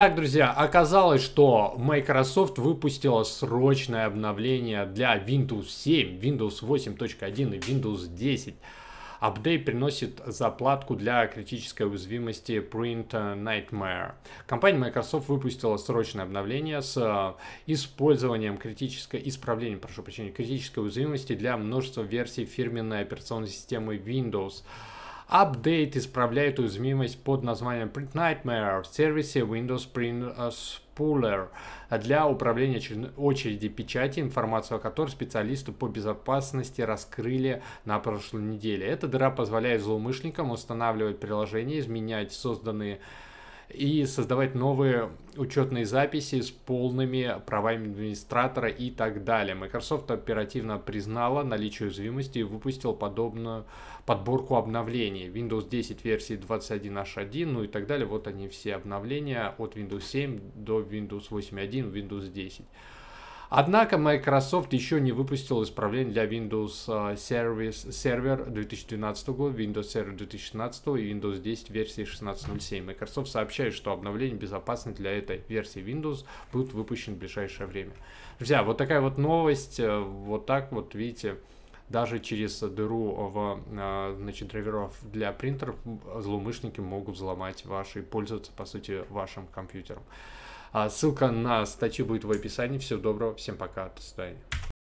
Так, друзья, оказалось, что Microsoft выпустила срочное обновление для Windows 7, Windows 8.1 и Windows 10. Апдейт приносит заплатку для критической уязвимости Print Nightmare. Компания Microsoft выпустила срочное обновление с э, использованием критической, исправления, прошу прощения, критической уязвимости для множества версий фирменной операционной системы Windows апдейт исправляет уязвимость под названием Print Nightmare в сервисе Windows Print э, Spooler для управления очереди печати, информацию о которой специалисты по безопасности раскрыли на прошлой неделе. Эта дыра позволяет злоумышленникам устанавливать приложения, изменять созданные и создавать новые учетные записи с полными правами администратора и так далее. Microsoft оперативно признала наличие уязвимости и выпустил подобную подборку обновлений. Windows 10 версии 21H1, ну и так далее. Вот они все обновления от Windows 7 до Windows 8.1, Windows 10. Однако Microsoft еще не выпустил исправление для Windows а, Service Server 2012 года, Windows Server 2016 и Windows 10 версии 16.07. Microsoft сообщает, что обновление безопасности для этой версии Windows будут выпущены в ближайшее время. Друзья, вот такая вот новость, э, вот так вот, видите, даже через дыру в а, значит, драйверов для принтеров злоумышленники могут взломать ваши и пользоваться, по сути, вашим компьютером. А ссылка на статью будет в описании. Всего доброго, всем пока, до свидания.